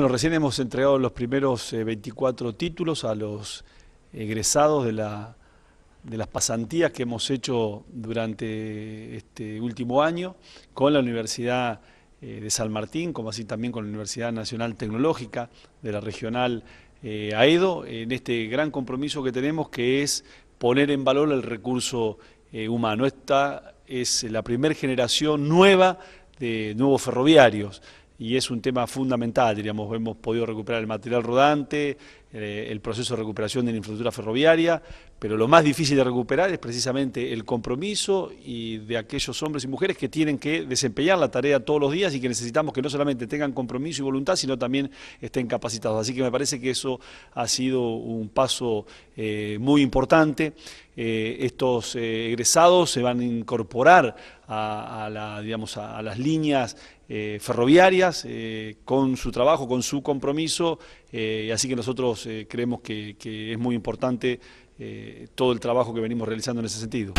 Bueno, recién hemos entregado los primeros 24 eh, títulos a los egresados de, las pasantías que hemos hecho durante este último año con la Universidad eh, de San Martín, como así también con la Universidad Nacional Tecnológica de la Regional eh, AEDO, en este gran compromiso que tenemos que es poner en valor el recurso humano. Esta es la primera generación nueva de nuevos ferroviarios y es un tema fundamental, diríamos, hemos podido recuperar el material rodante, eh, el proceso de recuperación de la infraestructura ferroviaria, pero lo más difícil de recuperar es precisamente el compromiso y de aquellos hombres y mujeres que tienen que desempeñar la tarea todos los días y que necesitamos que no solamente tengan compromiso y voluntad, sino también estén capacitados. Así que me parece que eso ha sido un paso eh, muy importante. Eh, estos egresados se van a incorporar a, las líneas ferroviarias con su trabajo, con su compromiso, y así que nosotros eh, creemos que, es muy importante eh, todo el trabajo que venimos realizando en ese sentido.